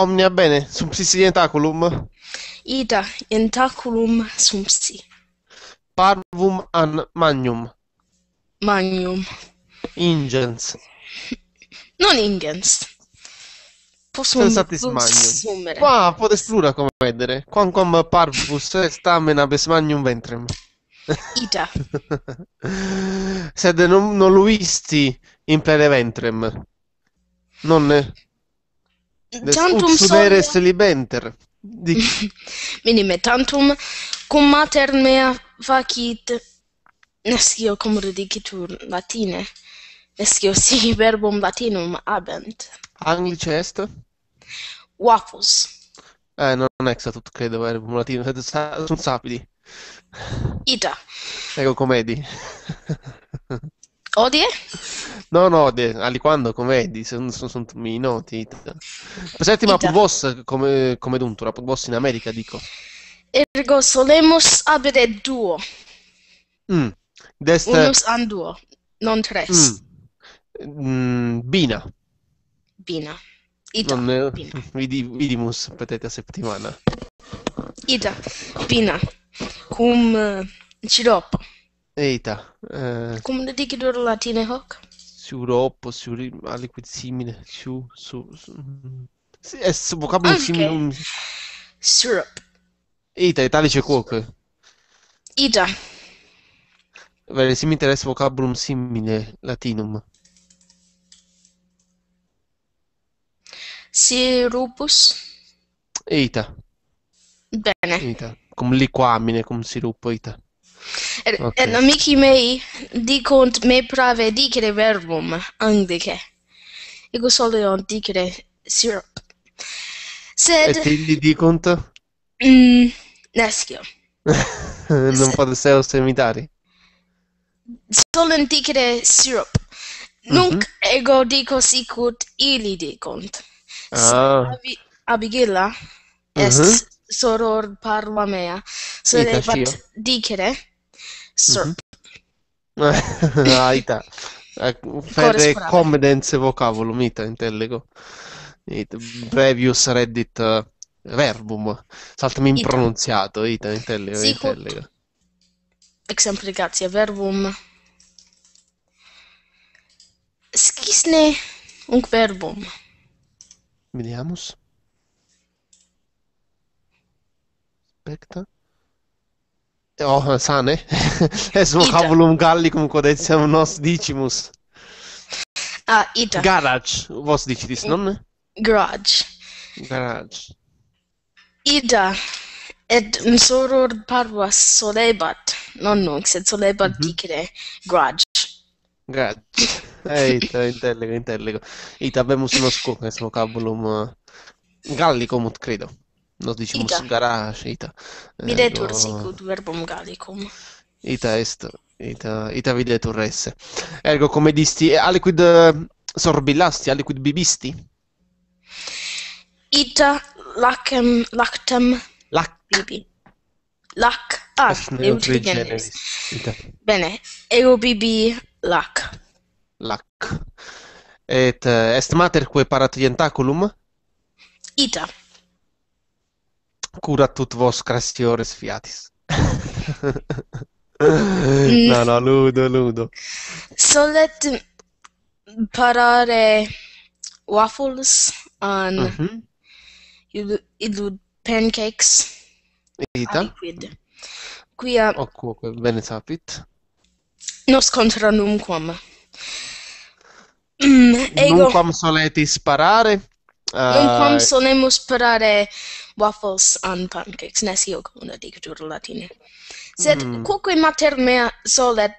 Omnia bene, subsisti tentaculum? Ida, tentaculum sumpsi. Parvum an magnum. Magnum. Ingens. Non ingens. Posso Sensatis magnum. Qua podes plura come vedere. Quamquam parvus stamina bes magnum ventrem. Ida. Sed non, non luisti in plene ventrem. Non... Eh? Tantum Utsudere libenter. Minime tantum cum mater mea facit nescio cum redicitur latine. Nescio si verbum latinum abent. Anglice est? Vapus. Eh, non, non è statut, credo, verbum latino, sono sapidi. Ita. Ego comedi. Odie? No, no, odie. Ali quando, com'è? Sono, sono, sono noti. Presenti ma Pudvos come, come duntura, Pudvos in America, dico. Ergo solemus abere duo. Mm. Dest... Unus an duo, non tres. Mm. Mm, bina. Bina. Ida. Non, bina. Vidi, vidimus, petete a settimana. Ida, bina, cum uh, eh, ciroppo. Eita, eh, Come le de dighi dur la tine hoc? sciuroppo, sciuri, ah, liquid simile, su, su, su. Sì, è s- vocabolo Anche. simile. un- Syrup. Eita, italice quoque. Ida. Vale, se mi interessa vocabulum simile latinum. Sirupus. Eita, Bene. eita, come liquamine, come siruppo, eita. Er, okay. En er, amici mei dicunt me prave dicere verbum anglice. Ego solion dicere syrup. Sed... Et illi dicunt? Mm, nescio. non pote ser os Solo Solion dicere syrup. Nunc mm -hmm. ego dico sicut illi dicunt. Ah. Si est mm -hmm. soror parla mea, sed so ebat dicere... SERP. Mm-hmm. Aita. Eh, fede comedence vocabulum, ita intellego. It, previous reddit uh, verbum. Saltami impronunziato, ita intellego. Sicut. intellego. Exemplicatia verbum. Schisne un verbum. Vediamo. Aspetta. Oh, sane. es vocabulum gallicum quod etiam nos dicimus. Ah, uh, ita. Garage, vos dicitis, non? Garage. Garage. Ida, et msoror parvas solebat, non non, se solebat mm -hmm. dicere, garage. Garage. Eita, intelligo, intelligo. Ita, bemus nos cum, es cavolum uh, eh, gallicum, ut credo. no dici Ita. Muscarach, Ita. Videtur eh, sicut verbum Gallicum. Ita est, ita, ita videtur esse. Ergo come disti, eh, aliquid eh, sorbillasti, aliquid bibisti? Ita lacem, lactem Lac. bibi. Lac. Ah, eutrigenes. Bene, ego bibi lac. Lac. Et eh, est mater quae parat ientaculum? Ita. cura tut vos crastiores fiatis. no, no, ludo, ludo. Solet parare waffles on mm -hmm. you it would pancakes. Ita. Qui a Ok, ok, bene sapit. Nos contra num quam. Mm, ego. Non quam soletis parare. Non uh, quam ah, sonemus parare waffles on pancakes nes io una dictur latine sed mm. quoque mater mea solet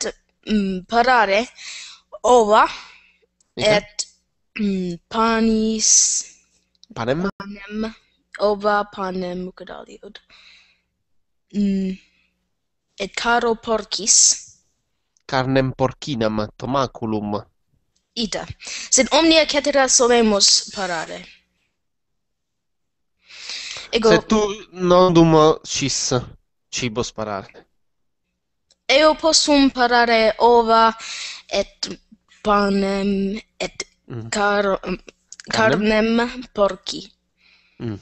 mm, parare ova et mm, panis panem panem ova panem mucadaliud mm, et caro porcis carnem porcinam tomaculum ita sed omnia cetera solemus parare Ego... Se tu non dumocis, cibo sparare. Io posso imparare ova et panem et mm. car mm, carnem Canem? Mm.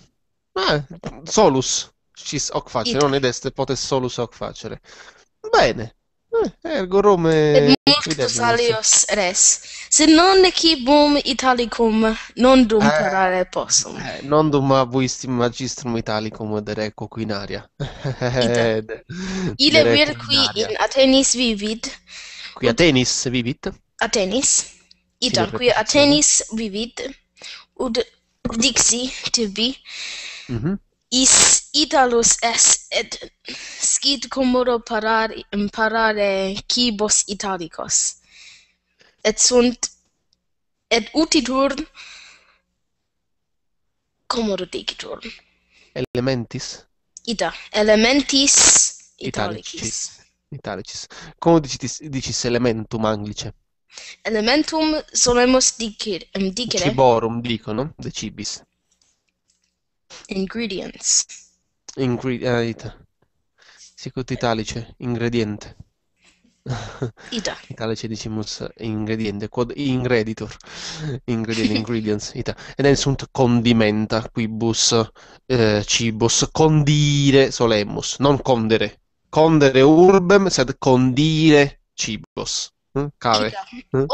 Eh, solus cis hoc facere, non è est potes solus hoc facere. Bene. Eh, ergo Rome quid est res. Si non nequi boom Italicum non dum eh, parare possum. Eh, non dum avuisti magistrum Italicum de re coquinaria. Ile vir qui in eh, Athenis vivit. Qui Athenis vivit? Athenis. Ita qui Athenis vivit. Ud dixi tibi. Mhm. Mm is italus est et scit cum parare imparare quibus italicos et sunt et utitur cum modo dictur elementis ita elementis italicis italicis cum dicitis, dicis elementum anglice Elementum solemus dicere, dicere. Ciborum dicono, decibis, Ingredients. Ingredient. Eh, Sicut italice, ingrediente. Ida. Italice dicimus ingrediente, quod ingreditor. Ingredient, ingredients, ita. E nel sunt condimenta, quibus, eh, cibus, condire solemus, non condere. Condere urbem, sed condire cibus. Hm? Cave. Mm?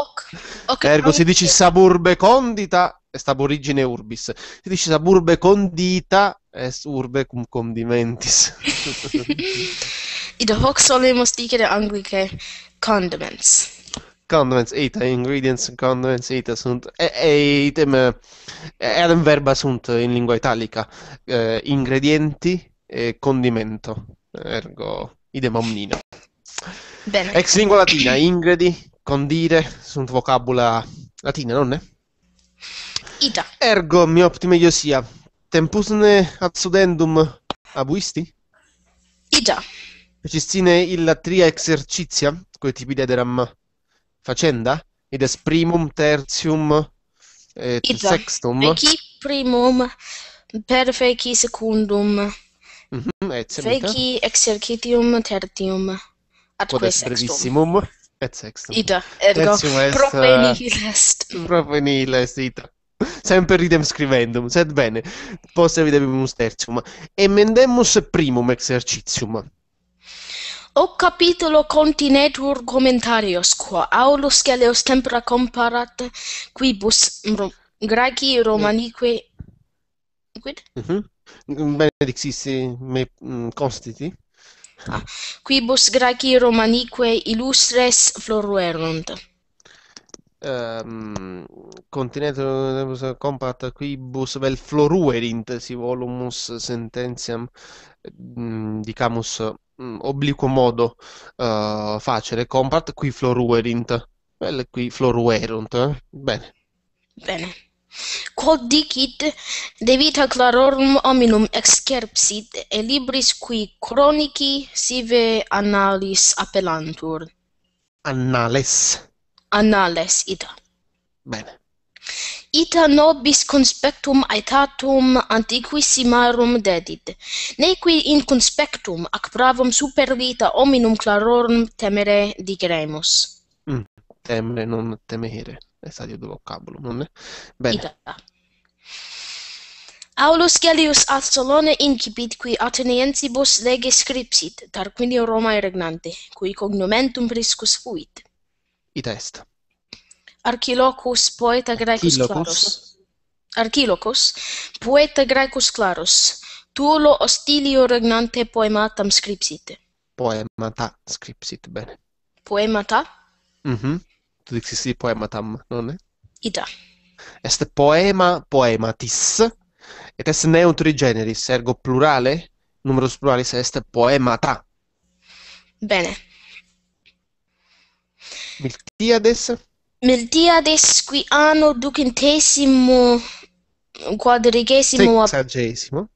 Ergo si dice saburbe condita, est origine urbis. Si dice saburbe condita, est urbe cum condimentis. Id hoc solemus dicere anglicae condiments. Condiments ita eh, ingredients condiments ita sunt e, e item eram verba sunt in lingua italica eh, ingredienti e condimento ergo idem omnina. Bene. Ex lingua latina ingredi condire sunt vocabula latina, non è? ita. Ergo mi optime iosia. Tempus ne ad abuisti? Ita. Ecistine illa tria exercitia, quae tibi dederam facenda, id es primum, tertium, et sextum. Ita. Feci primum, per feci secundum. Mm -hmm, et semita. Feci exercitium tertium, atque Quod sextum. Quod brevissimum, et sextum. Ita, ergo, est, proveni il eh, est. Proveni il est, ita. sempre ridem scrivendum, sed bene, posse videbimus tertium, e mendemus primum exercitium. O capitolo continetur commentarios, qua, aulus Gelleus tempora comparat quibus Graeci Romanique... Quid? Mm-hmm. Benedixisti me mm, constiti. Ah. Quibus Graeci Romanique illustres floruerunt. ehm um, continente tempus compact quibus vel floruerint si volumus sententiam mm, dicamus, mm, obliquo modo uh, facere compact qui floruerint vel qui floruerunt eh? bene bene quod dicit de vita clarorum hominum excerpsit e libris qui chronici sive annalis appellantur annales annales ita. Bene. Ita nobis conspectum aetatum antiquissimarum dedit. Nequi in conspectum ac bravum super vita hominum clarorum temere digeremus. Mm. Temere non temere. Est adio de vocabulum, non è? Bene. Ita. Aulus Gellius ad Solone incipit qui ateneensibus lege scripsit, tarquinio Romae regnante, cui cognomentum priscus fuit ita est Archilochus poeta graecus Archilochus. clarus poeta graecus claros. tuolo ostilio regnante poematam scripsit Poemata scripsit bene Poemata Mhm mm tu dixis si poematam nonne Ita Est poema poematis et est neutri generis ergo plurale numerus pluralis est poemata Bene Miltiades? Miltiades qui anno ducentesimo quadrigesimo sexagesimo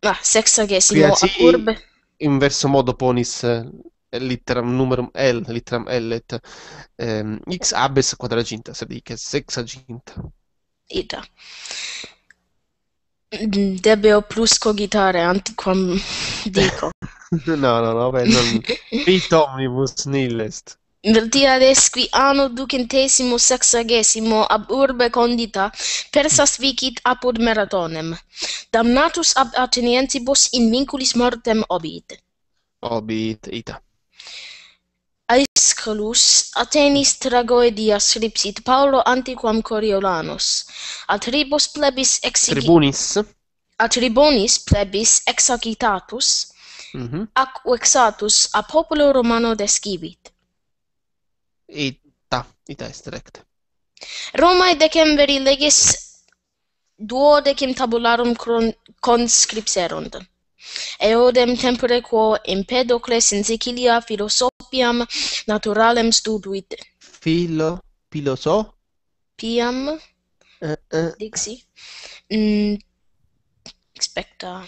ah, sexagesimo Qui, a curbe in verso modo ponis eh, litteram numerum L litteram L ehm, x abes quadraginta dice sexaginta ita Debbio plus cogitare antiquam dico. no, no, no, beh, non... Fit omnibus nihilest. Veltia qui anno ducentesimo sexagesimo ab urbe condita persas vicit apud maratonem. Damnatus ab Atenientibus in vinculis mortem obit. Obit ita. Aesculus Atenis tragoedia lipsit Paulo antiquam Coriolanus. Atribus plebis exigit... Tribunis. Atribunis plebis exagitatus, mm -hmm. ac a populo romano descivit ita ita est recte Romae veri legis duo decim tabularum conscripserunt eodem tempore quo impedocles in sicilia philosophiam naturalem studuit philo philoso piam uh, uh. dixi mm, expecta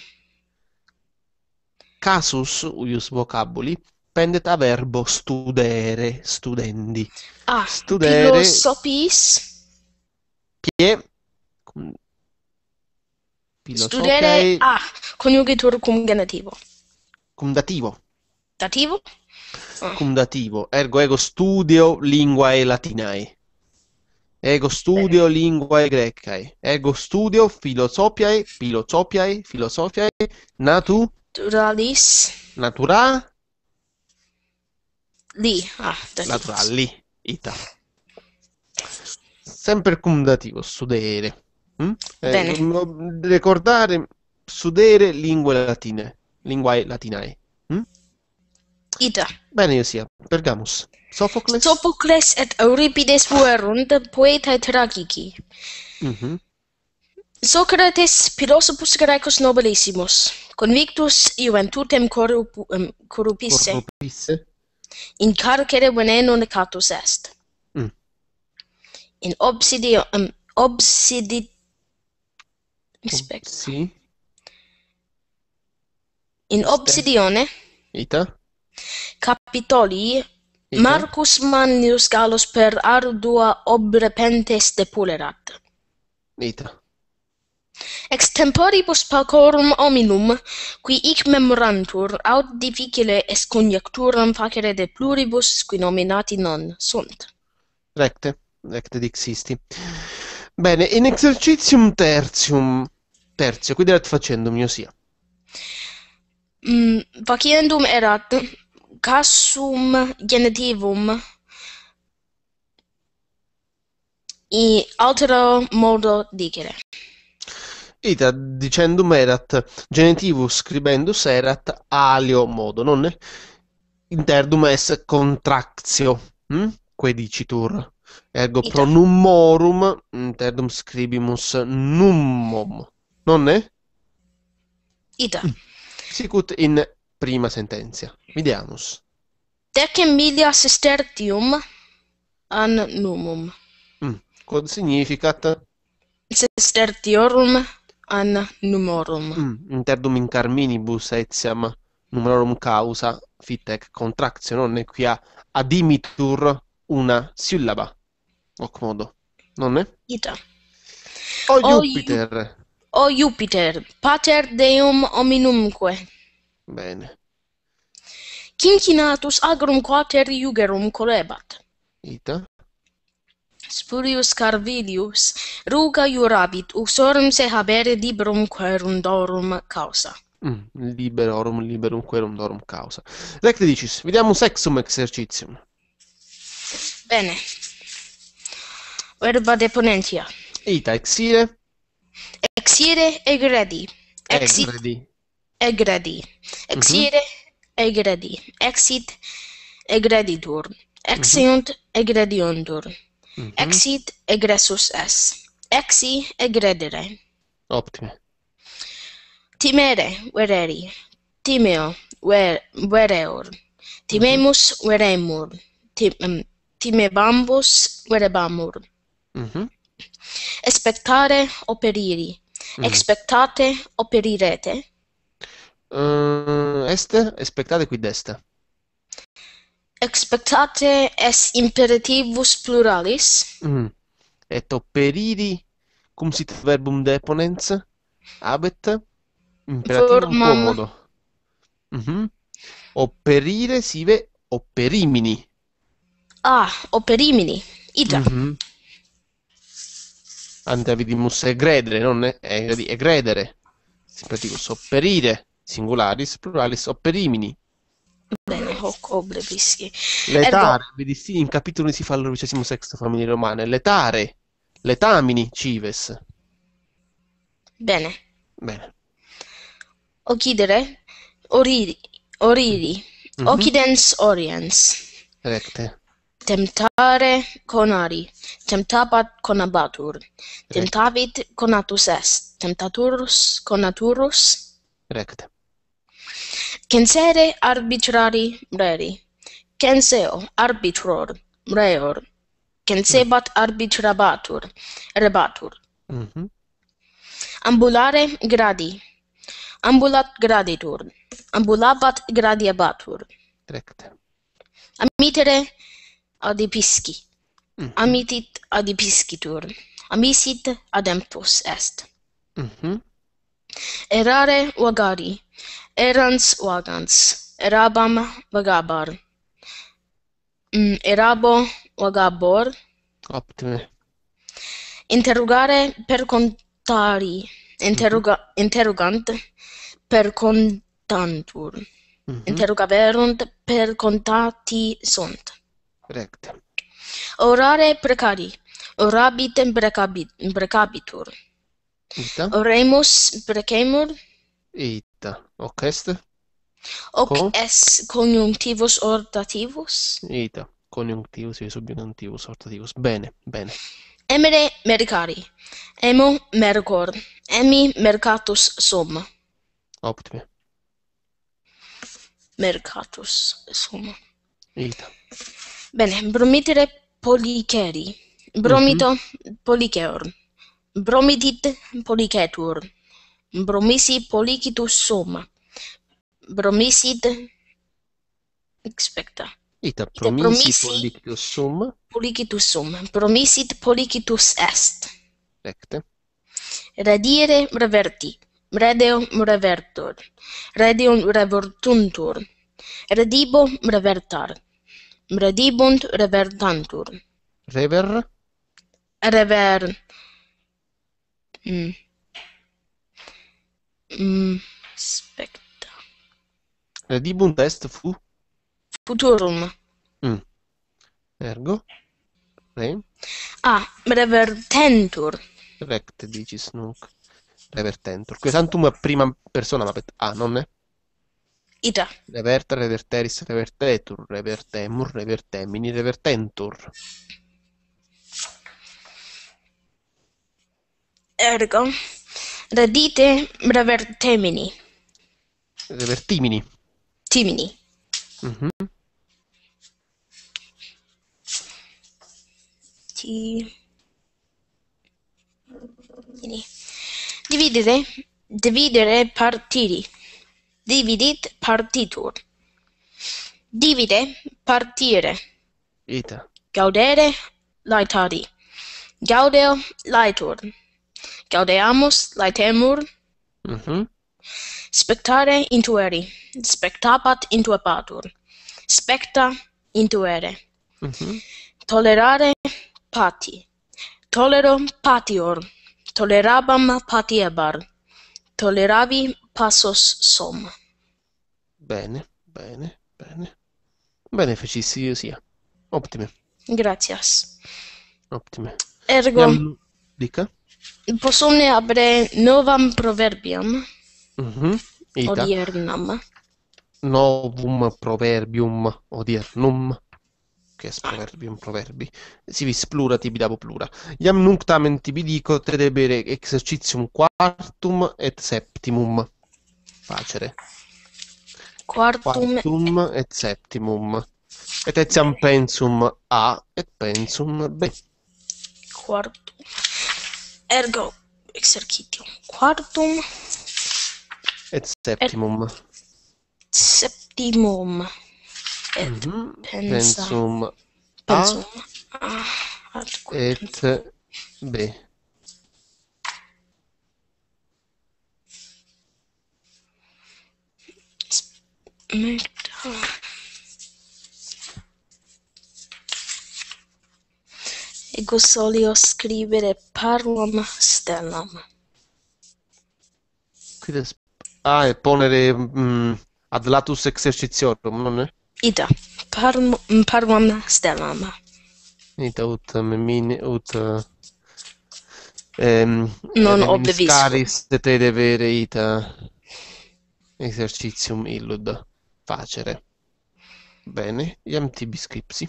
casus uius vocabuli pendet a verbo studere, studendi. Ah, studere. Filosofis. Pie. Studere a ah, coniugatur cum genativo. Cum dativo. Dativo? Ah. Cum dativo. Ergo ego studio linguae latinae. Ego studio Bene. linguae grecae. Ego studio filosofiae, filosofiae, filosofiae, natu... Naturalis. Natura... Li, ah, da lì. li, ita. Sempre cum dativo, sudere. Mm? Bene. ricordare, sudere, lingue latine, linguae latinae. Mm? Ita. Bene, io sia, pergamus. Sophocles? Sophocles et Euripides fuerunt, poetae tragici. Mm -hmm. Socrates, philosophus graecus nobilissimus, convictus iuventutem corrupisse. Corrupisse in carcere veneno necatus est. Mm. In obsidio, um, obsidi... Inspecta. In obsidione... Ita. Capitoli... Ita. Marcus Manius Gallus per ardua obrepentes depulerat. Ita. Ex temporibus pacorum hominum, qui ic memorantur, aut difficile est conjecturam facere de pluribus, qui nominati non sunt. Recte, recte dixisti. Bene, in exercitium tertium, tertio, quid erat facendum, io sia? Mm, faciendum erat casum genetivum i altero modo dicere. Ita dicendum erat, genitivus scribendus erat alio modo, non è? interdum es contractio, hm? que dicitur. Ergo Ita. pro nummorum interdum scribimus nummum, non è? Ita. Mm. Sicut in prima sentenza. Vidiamus. Dec emilia sestertium an numum. Mm. Quod significat? Sestertiorum an numerum mm, inter dum in carminibus etiam numerum causa fit ec contractio non ne qui adimitur una syllaba hoc modo non ne ita o jupiter o jupiter pater deum hominumque bene Cincinatus agrum quater iugerum colebat ita spurius carvilius ruga jurabit usorum se habere librum querum dorum causa mm, liberorum liberum querum dorum causa recte dicis vediamo un sexum exercitium bene verba deponentia ita exire exire egredi exredi egredi mhm. exire egradi, egredi exit egreditur mhm. exiunt mm Mm-hmm. Exit egressus es. Exi egredere. Ottimo. Timere, vereri. Timeo, ver, vereor. Timemus, mm-hmm. veremur. Mm, timebambus, verebamur. Mm-hmm. Expectare, operiri. Mhm. Expectate, operirete. Uh, est, aspettate qui d'est. Expectate est imperativus pluralis. Mm. Et operiri cum sit verbum deponens habet imperativo Formam... comodo. Mm-hmm. Operire sive operimini. Ah, operimini. Ita. Mm-hmm. Ante vidimus egredere, non è egredere. Simpletico, operire singularis, pluralis, operimini. Bene, hoc bischi. Letare, vedisti, in capitolo si fa l'undicesimo dodicesimo sexto famiglie romane. Letare, letamini, cives. Bene. Bene. Ochidere, oriri, oriri, mm-hmm. occidens oriens. Recte. Temptare con conari, temptabat conabatur, Recte. temptavit atus est, temptaturus conaturus. Recte. Censere arbitrari rei. Censeo arbitror reior. Censebat arbitrabatur rebatur. Mhm. Ambulare gradi. Ambulat graditur. Ambulabat gradiabatur. Recte. Amitere adipiski. Mhm. Amitit adipiskitur. Amisit adempus est. Mhm. Mm Errare vagari erans vagans, erabam vagabar. Mm, erabo vagabor. Optime. Interrogare per contari, interroga, interrogant per contantur. Mm -hmm. Interrogaverunt per contati sunt. Correct. Orare precari, orabit brecabit, brecabitur. Ita. Oremus precemur, Ok est. Ok est coniunctivos ordativos. Ita, coniunctivos et subjunctivos ordativos. Bene, bene. Emere mercari. Emo mercor. Emi mercatus sum. Optime. Mercatus sum. Ita. Bene, bromitere policeri. Bromito mm -hmm. policheor. Bromidit policetur. Bromisi policitus sum promisit expecta ita promisit pollicitus sum pollicitus sum promisit pollicitus est expecta radire reverti radio revertor radio revertuntur radibo revertar radibunt revertantur rever rever mm. Mm. spec Eh, Il test fu? Futurum. Mm. Ergo? Re? Ah, revertentur. Rect, dici Snook. Revertentur. Quesantum a prima persona, ma... ah, non è? Ita. Reverta, reverteris, revertetur, revertemur, revertemini, revertentur. Ergo, redite revertemini. Revertimini. Timini. Mhm. Mm Ti Dividere, dividere partiti. Dividit partitur. Divide partire. Ita. Gaudere laetari. Gaudel laetur. Gaudeamus laetemur. Mhm. Mm spectare intueri spectabat intuepatur specta intuere mm -hmm. tolerare pati tolero patior tolerabam patiebar toleravi passos som bene bene bene bene facissimo sia ottime gracias ottime ergo Iam, dica possumne abre novam proverbium Mm-hmm. Odiernam. Novum proverbium odiernum che è ah. proverbium proverbi si vis plura tibidabo plura iam nunc tamen tibi dico tedebere exercitium quartum et septimum facere quartum, quartum et septimum et etiam pensum A et pensum B quartum ergo exercitium quartum Et septimum. Et septimum. Et mm-hmm. pensum. Pensum. A. a et B. Ego solio scrivere parum stellam. Quides Ah, e ponere m, mm, adlatus exercitiorum, non è? Ida, parm, parvam stellam. Ida ut memine, ut... Ehm, non ehm, obdevisco. Caris de te devere ita exercitium illud facere. Bene, iam tibi scripsi.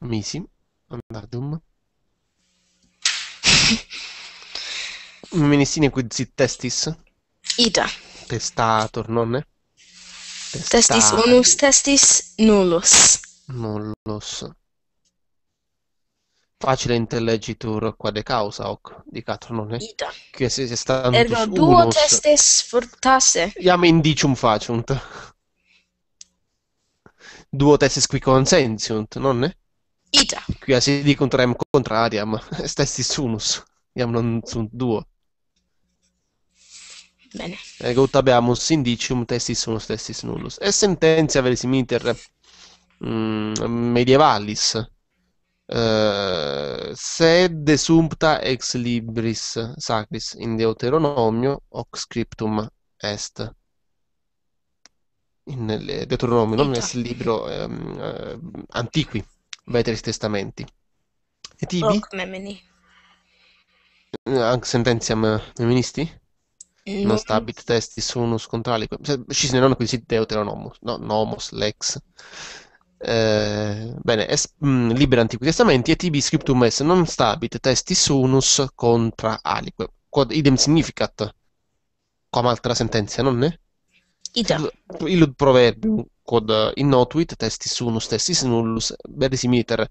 Misi, andadum. Ministine quid sit testis? Ida. Testator, nonne? Testator. Testis unus, testis nullus. Nullus. Facile intellegitur de causa hoc, dicat nonne? Ida. Qui si est standus Ergo duo unus. testes furtasse. Iam indicium faciunt. Duo testes qui consensiunt, ne? Ida. Qui asidi contra rem contrariam, est testis unus, iam non sunt duo. Egot eh, abbiamo sindicium testis unus testis nullus. E sentenzia verisimiter mm, medievalis. Uh, sed sumpta ex libris sacris in Deuteronomio hoc scriptum est in eh, Deuteronomio, non nel libro um, uh, antiqui, vetris testamenti. E tibi? Hoc memini. Anche sententiam feministi? non stabit habit testis unus contra aliquem. Cisne non cioè, qui sit deuteronomus, no, nomos, lex. Eh, bene, es, mh, mm, libera Antichi Testamenti e tibi scriptum est non stabit testis unus contra aliquem. Quod idem significat, quam altra sentenza, non è? Ita. Illud proverbium, quod innotuit testis unus testis nullus, verisimiter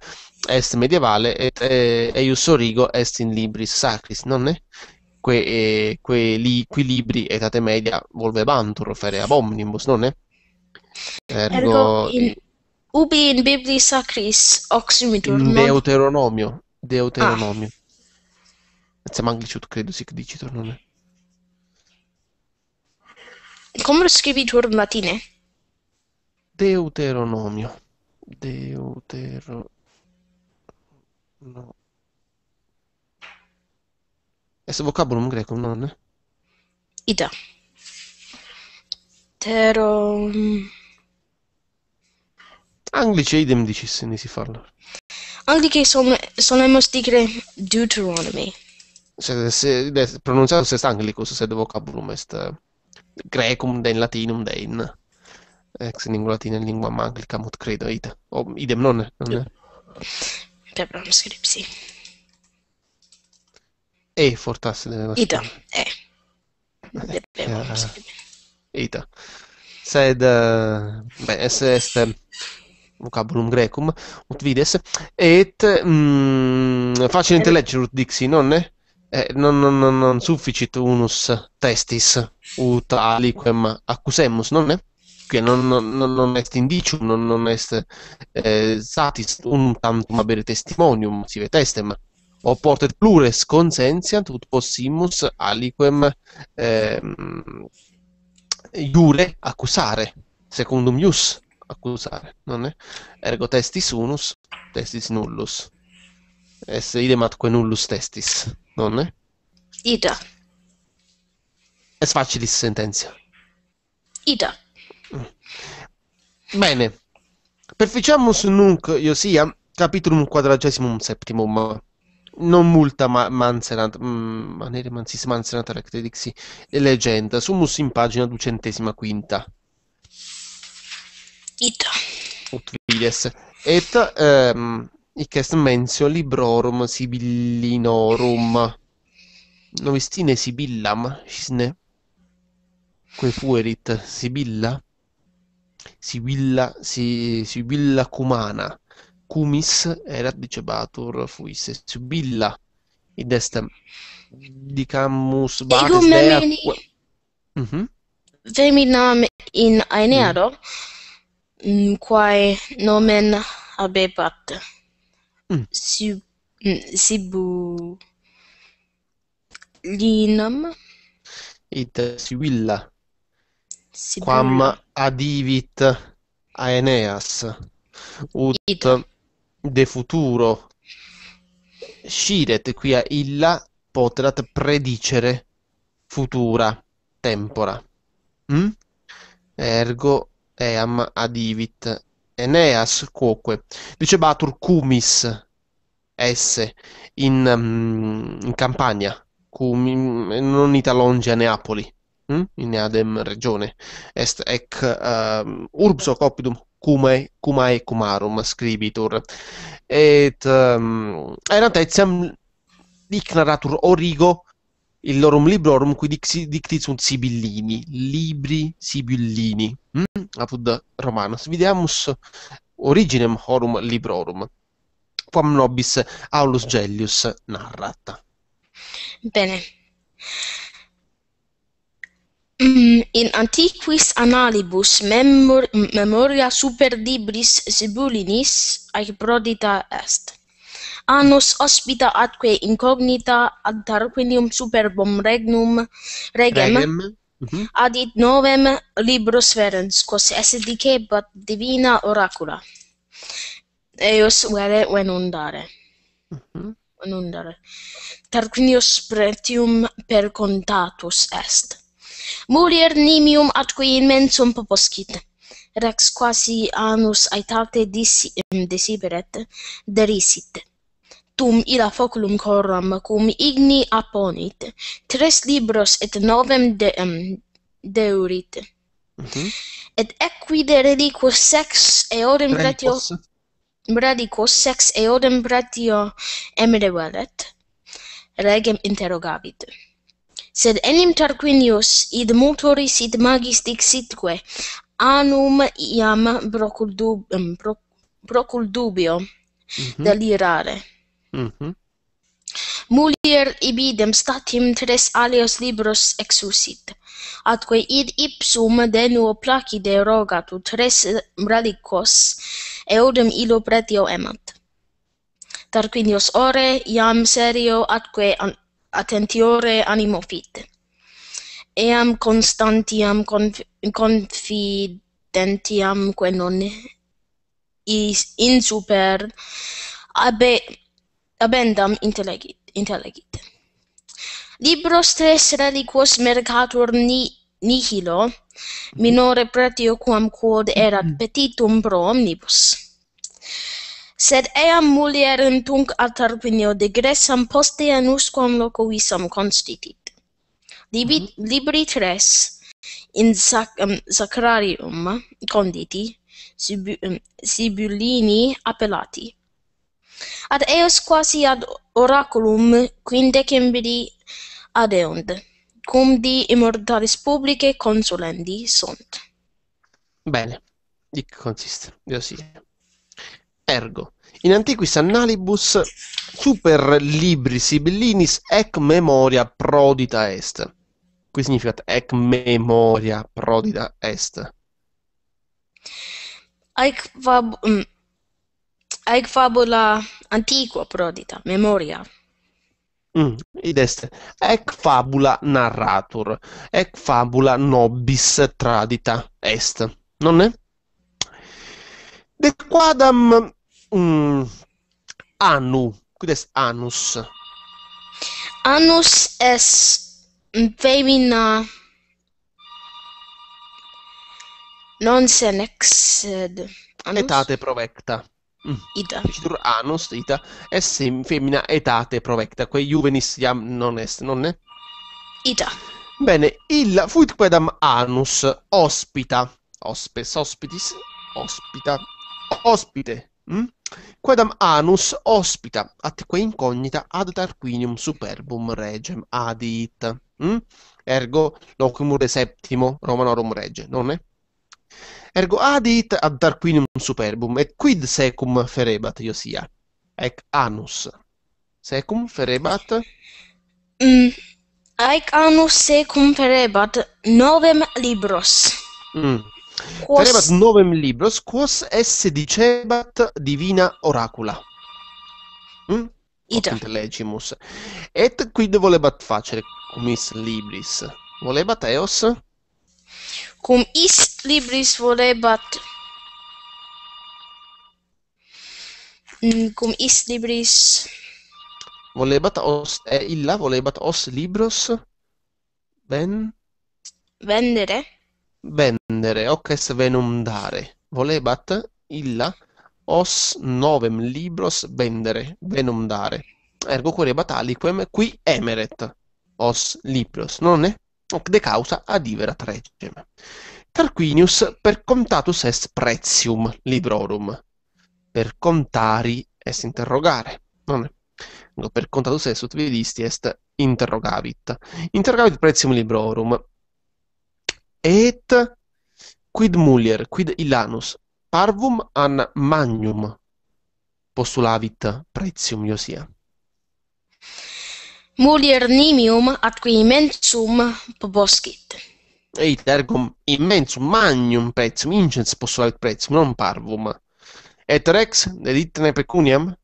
est medievale et eh, eius origo est in libris sacris, non è? que, eh, quelli equilibri etate media volvebantur ferea omnibus, non è? Ergo, Ergo in, ubi in bibli sacris oximetur in deuteronomio, deuteronomio. Ah. Sam angliciut credo dici tu, non è? Come lo scrivi tu in latine? Deuteronomio. Deuteronomio. Este vocabulum greco, non è? I da. Tero... Mm. Anglice idem dicis, nisi farla. Anglice son, sonemus dicere Deuteronomy. Sed, se, de, pronunciatus est anglicus, sed vocabulum est eh, grecum den latinum den. Ex in lingua latina in lingua anglica, mut credo, ita. O, idem non, non yeah. Per pronoscripsi. E Fortas deve mascherare. Ita. Eh. Dobbiamo eh, Ita. Sed, eh, beh, es est vocabulum grecum, ut vides, et mh, mm, facile eh. intellegere ut dixi, nonne? Eh, non, non, non, non sufficit unus testis ut aliquem accusemus, non è? Che non, non, non est indicium, non, non est eh, satis, un tantum abere testimonium, si vetestem oportet plures consentiant ut possimus aliquem ehm, iure accusare secundum ius accusare non è ergo testis unus testis nullus esse idem atque nullus testis non è Ida. es facilis sentenzia. Ida. Mm. bene perficiamus nunc io sia capitulum quadragesimum septimum non multa ma- Manserant, mm, Manere Mansis Manserant Electrix, Legend, Sumus in pagina duecentesima quinta. Ita. Ut vides. Et ehm, ic est mensio librorum sibillinorum. Novistine sibillam, cisne, que fuerit sibilla, sibilla, si, sibilla cumana cumis erat dicebatur fuisse subilla id est dicamus vacis dea mhm Jamie nam in Aeneado mm. mm. quae nomen habebat mm. sub mm, sibu linam et sibilla quam adivit Aeneas ut it. de futuro. qui a illa potrat predicere futura tempora. Mm? Ergo eam adivit Eneas quoque. Dice Batur cumis esse in, um, in Campania, cum, non Italongia, Neapoli, mm? in Neadem regione, est ec um, urbso copidum cumae, cumae cumarum scribitur. Et um, ehm, aeratetiam dicnaratur origo il lorum librorum qui dicti sunt sibillini, libri sibillini, mm? apud Romanus. Videamus originem horum librorum, quam nobis Aulus Gellius narrat. Bene. mm, in antiquis analibus memor memoria super dibris sibulinis ac prodita est annus hospita atque incognita ad tarquinium superbum regnum regem, regem. Mm -hmm. adit novem libros verens quos esse dicebat divina oracula Eos vere venundare mm -hmm. venundare tarquinius pretium per contatus est mulier nimium atque in mensum poposcit. Rex quasi anus aetate dissi, um, desiberet, derisit. Tum illa foculum coram cum igni apponit, tres libros et novem de, um, deurit. Mm -hmm. Et equide reliquus sex eodem pretio... Radicus sex eodem pretio emere velet, regem interrogavit sed enim tarquinius id motoris id magis dixitque anum iam procul dubium dubio mm -hmm. delirare mm -hmm. mulier ibidem statim tres alios libros exusit atque id ipsum de nuo placide rogat ut tres radicos eodem illo pretio emat Tarquinius ore iam serio atque an attentiore animo fit eam constantiam conf confidentiam quo non is in super ab abendam intellegit intellegit libro stres reliquos mercator ni nihilo minore pretio quam quod erat mm-hmm. petitum pro omnibus sed eam mulierem tunc a Tarpinio de Gressam poste in usquam constitit. mm -hmm. Libri tres, in sac, um, sacrarium conditi, sibu, um, sibulini appellati. Ad eos quasi ad oraculum quindecem bidi ad eund, cum di immortalis publicae consulendi sunt. Bene, dic consiste, io sì. Ergo, in antiquis annalibus super libri sibillinis ec memoria prodita est. Qui significa ec memoria prodita est. Ec, fab- ec mm, fabula antiqua prodita, memoria. Mm, id est ec fabula narratur, ec fabula nobis tradita est, non è? De quadam un anu, Quid est anus? Anus es femina non senexed. Anus? Etate provecta. Mm. Ita. Dicitur anus, ita, esse femmina etate provecta, quae juvenis iam non est, non è? Ita. Bene, il fuit quedam anus ospita, ospes, ospitis, ospita, ospite, mm? Quedam anus hospita atque incognita ad Tarquinium superbum regem adit. Hm? Ergo locum de septimo Romanorum rege, non è? Ergo adit ad Tarquinium superbum et quid secum ferebat iosia? Ec anus. Secum ferebat? Mm. Ec anus secum ferebat novem libros. Mm. Quos... Tenebat novem libros, quos esse dicebat divina oracula. Mm? Hm? Quintellegimus. Et quid volebat facere cumis libris? Volebat eos? Cum is libris volebat... Mm, cum is libris... Volebat os... Eh, illa volebat os libros... Ben... Vendere? Vendere hoc est venum volebat illa os novem libros vendere, venundare, Ergo querebat aliquem qui emeret os libros, non è? Hoc de causa adiverat regem. Tarquinius per contatus est pretium librorum. Per contari est interrogare, non è? Per contatus est ut vedisti est interrogavit. Interrogavit pretium librorum. et quid mulier quid illanus parvum an magnum postulavit pretium Iosia Mulier nimium atque immensum proboscit Eit ergum immensum magnum praecium, incens postulavit pretium non parvum Et rex editne pecuniam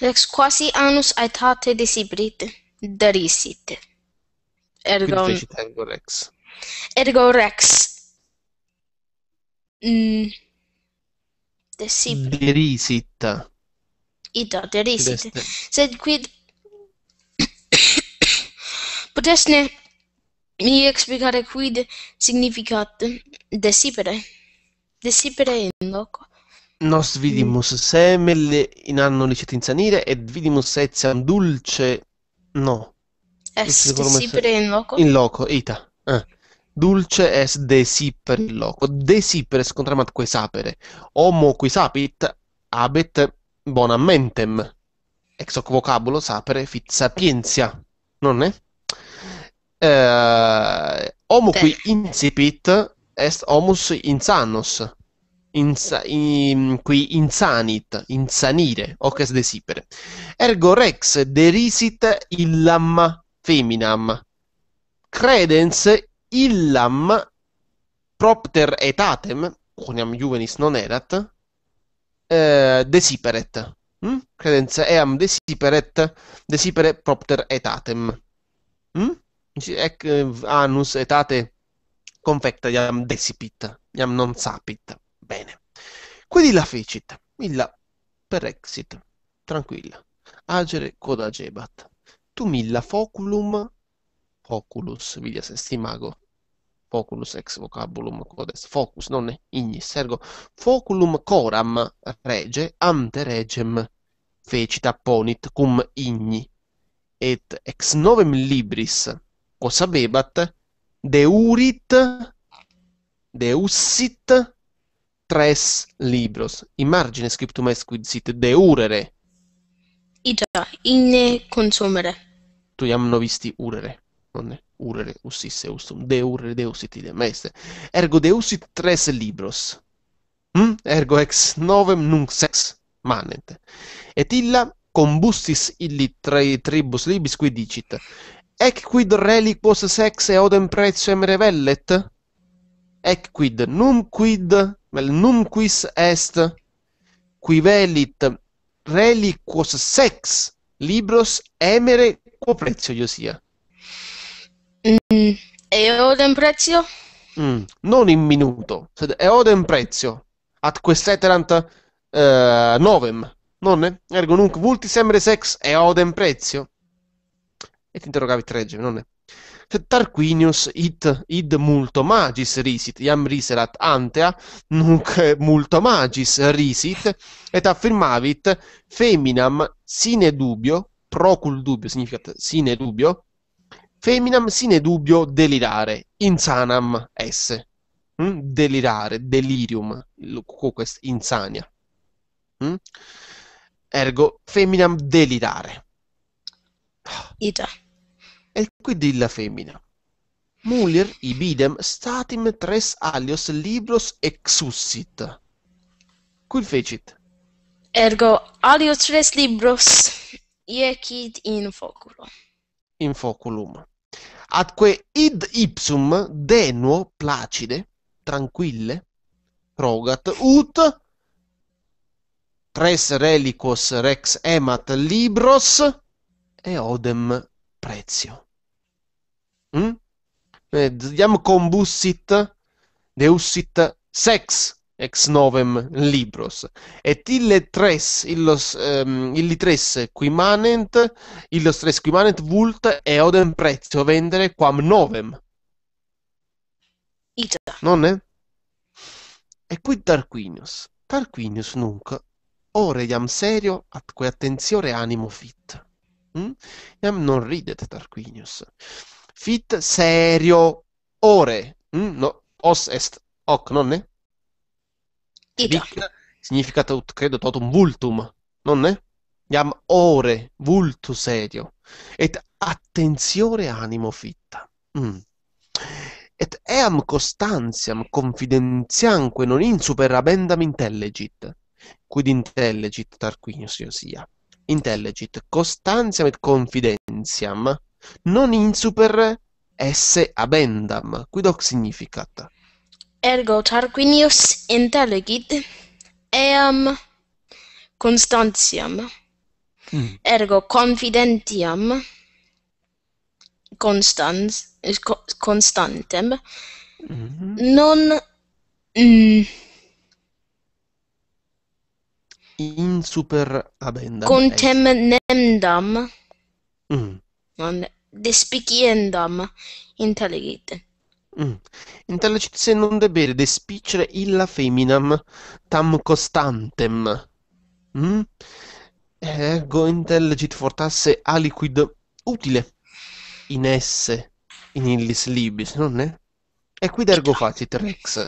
Rex quasi annus aetate desibrit derisit Ergo Quid fecit ergo rex Ergo Rex. Mm. Derisit. Ita, derisit. Se quid potesne mi explicare quid significat desipere. Desipere in loco. Nos vidimus semel in anno licet insanire ed vidimus etiam dulce no. Est desipere in loco? In loco, ita. Ah dulce es de siper in loco. De est contramat quae sapere. Homo qui sapit habet bonam mentem. Ex hoc vocabulo sapere fit sapientia. Non è? Eh, homo qui insipit est homus insanos. Insa, in, qui insanit, insanire, hoc de desipere. Ergo rex derisit illam feminam. Credens illam propter etatem, quoniam juvenis non erat, eh, desiperet. Mm? Credenza eam desiperet, desipere propter etatem. Mm? Hm? Ec eh, anus etate confecta iam desipit, iam non sapit. Bene. Quindi la fecit, illa per exit, tranquilla. Agere codagebat. Tu milla foculum Oculus vidias est imago. Foculus ex vocabulum codes. Focus, non ignis. Sergo, foculum coram rege ante regem fecit apponit cum igni. Et ex novem libris quos habebat deurit deussit tres libros. In margine scriptum est quid sit deurere. Ita, inne consumere. Tu iam novisti urere. non è urere usisse ustum, de urere deusit idem est. Ergo deusit tres libros, mm? ergo ex novem nunc sex manent. Et illa combustis illi tre tribus libis qui dicit, ec quid reliquos sex eodem pretium revellet? Ec quid, num quid, vel num quis est, qui velit reliquos sex libros emere quo prezio, io Mm, e ora in prezzo? Mm, non in minuto, e ora in prezzo. At quest'eterant uh, novem, è? Ergo nunc vulti sembre sex e ora prezio. E ti interrogavi tregge, nonne? Tarquinius it, id multo magis risit, iam riserat antea, nunc multo magis risit, et affirmavit feminam sine dubio, procul dubio significa sine dubio, Feminam sine dubio delirare, insanam esse. Mm? Hm? Delirare, delirium, quest insania. Mm? Ergo, feminam delirare. Ita. E qui dilla femina. Mulier ibidem statim tres alios libros exussit. Qui fecit? Ergo, alios tres libros iecit in foculum. In foculum. atque id ipsum denuo placide tranquille rogat ut tres reliquos rex emat libros e odem prezio mm? eh, diam combussit deussit sex ex novem libros, et ille tres, illos, um, illi tres quimanent, illos tres quimanent vult eodem prezio vendere quam novem. Ita. Non è? E qui Tarquinius. Tarquinius nunc, ore iam serio atque attenzione animo fit. Mm? Iam non ridet Tarquinius. Fit serio ore. Mm? No, os est hoc, non è? Vic significa, credo, totum vultum, non è? Iam ore vultus edio, et attenzione animo fitta. Mm. Et eam constantiam confidentiamque non insuperabendam intelligit, quid intellegit Tarquinius sia, Intelligit constantiam et confidentiam non insuper esse abendam, quid hoc significat? ergo tarquinius intellegit eam constantiam hmm. ergo confidentiam constans co, constantem mm -hmm. non mm, in super abenda contem nemdam mm. non despiciendam intellegit mm. Mm. In non debere despicere illa feminam, tam constantem. Mm? Ergo intelligit fortasse aliquid utile in esse, in illis libis, non è? E quid ergo facit rex?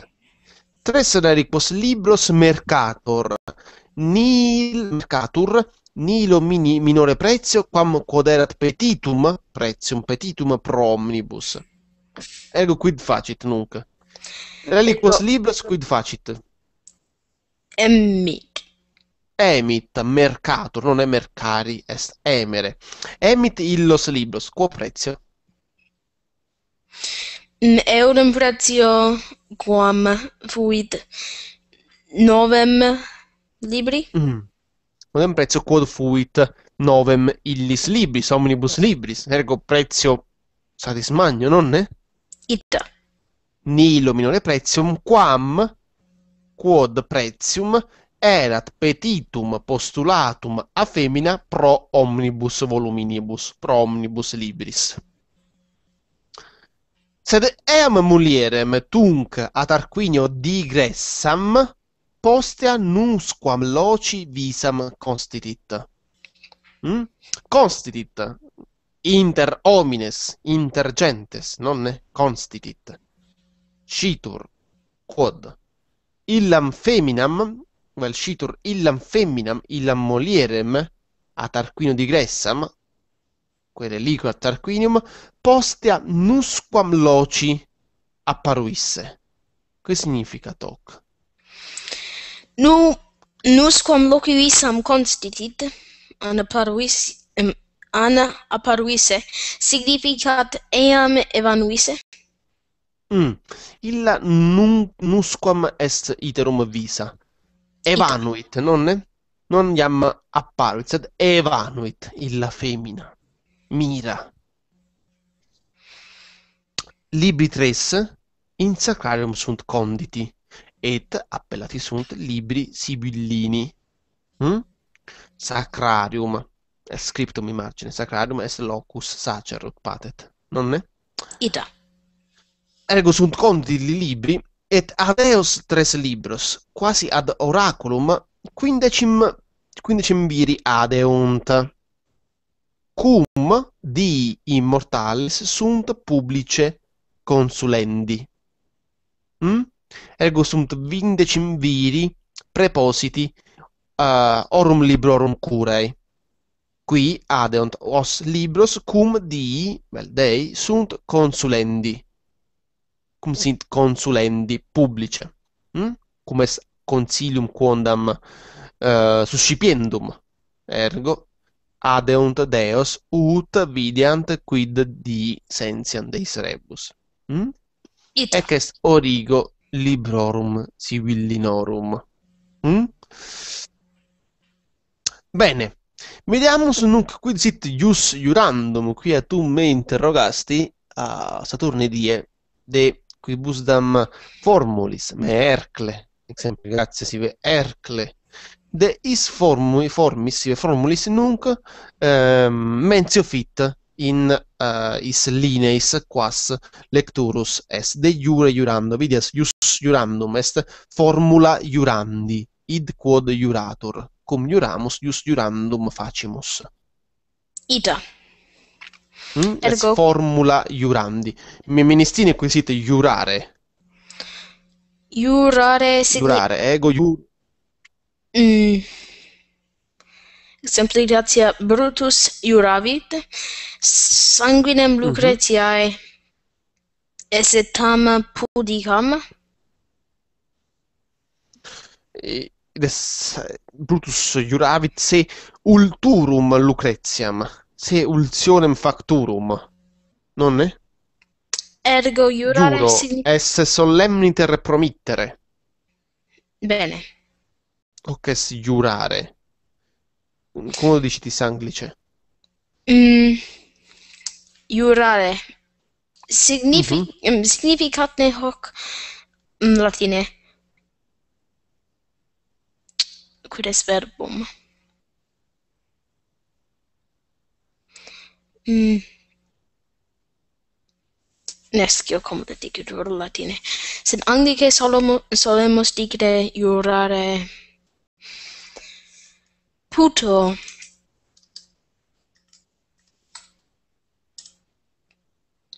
Tres raricos libros mercator, nil mercatur, nilo mini, minore prezio, quam quod erat petitum, prezium petitum pro omnibus Ergo quid facit nunc. Reliquos libros quid facit? Emmit. Emit, mercator, non è mercari, est emere. Emit illos libros, quo prezio? Eurem prezio quam fuit novem libri? Mm. Modem prezio quod fuit novem illis libris, omnibus libris, ergo prezio satis magno, non ne? It. Nihilo minore prezium quam quod prezium erat petitum postulatum a femina pro omnibus voluminibus, pro omnibus libris. Sed eam mulierem tunc ad Arquinio digressam postea nunsquam loci visam constitit. Mm? Hm? Constitit, inter homines inter gentes non constitit citur quod illam feminam vel citur illam feminam illam molierem a tarquino digressam quere reliquo a tarquinium postea nusquam loci apparuisse che significa toc nu nusquam loci visam constitit an apparuisse Ana apparuisse, significat eam evanuisse? Mm. Illa nun, nusquam est iterum visa. Evanuit, nonne? Non iam apparuit, sed evanuit illa femina. Mira. Libri tres in sacrarium sunt conditi et appellati sunt libri sibillini. Mm? Sacrarium scriptum in margine sacrarum est locus sacerrot patet nonne ita ergo sunt conti li libri et adeos tres libros quasi ad oraculum quindecim quindecim viri adeunt cum di immortales sunt publice consulendi hm ergo sunt vindecim viri prepositi uh, orum librorum curae qui adeunt os libros cum dii, vel dei, sunt consulendi. Cum sint consulendi publice. Hm? Cum est consilium quondam uh, suscipiendum. Ergo, adeunt deos ut videant quid dii sentiam deis rebus. Hm? et Ec est origo librorum civillinorum. Hm? Bene. Vediamo se nunc quidsit ius jurandum, qui a tu me interrogasti a Saturni die, de quibusdam formulis, me Ercle, sempre grazie si ve Ercle, de is formui, formis, ve formulis nunc, ehm, mentio fit in uh, is lineis quas lecturus est, de jure iurando, vidias ius jurandum est formula jurandi, id quod jurator cum juramus, just jurandum facimus. I già. Mm? Ergo... Formula jurandi. Ministini acquisite jurare. Jurare significa... Jurare, ego jur... Mm. Sempre grazie Brutus juravit sanguinem mhm. Lucretiae mm-hmm. esse pudicam. E Brutus juravit se ulturum Lucreziam, se ulcionem facturum, non è? Ergo jurare Giuro, significa... esse solemniter promittere. Bene. Ok, si giurare. Come lo dici di sanglice? Mm, jurare. Signific- mm-hmm. Significat ne hoc in mm, latine locutus verbum. Mm. Nescio comodo dicit latine. Sed anglice solomo, solemus dicite iurare puto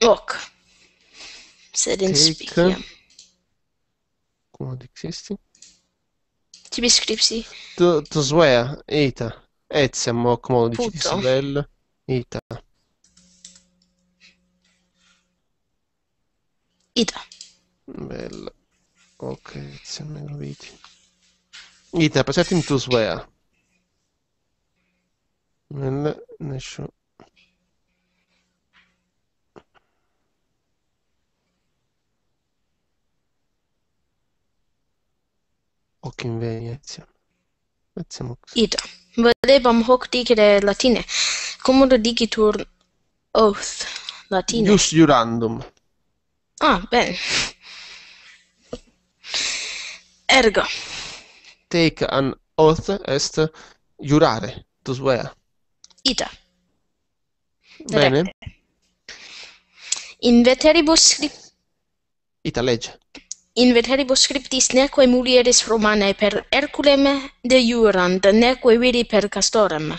hoc sed in spiciam. quod existit Tipi scripsi. Toswea, Eta, Eziam, Ocmo, dici di Sibel, Eta. Ita. Bella. Ok, insieme lo vedi. Ita, passate certo, in Toswea. Nel... Nessuno. Hoc in Venezia. Etiam hoc. Ita. Volebam hoc dicere latine. Comodo dicitur oath latine. Ius jurandum. Ah, bene. Ergo. Take an oath est jurare, to swear. Ita. Bene. Recte. In veteribus Ita legge. in veteribus scriptis neque mulieris romanae per Herculem de jurant, neque viri per castorem.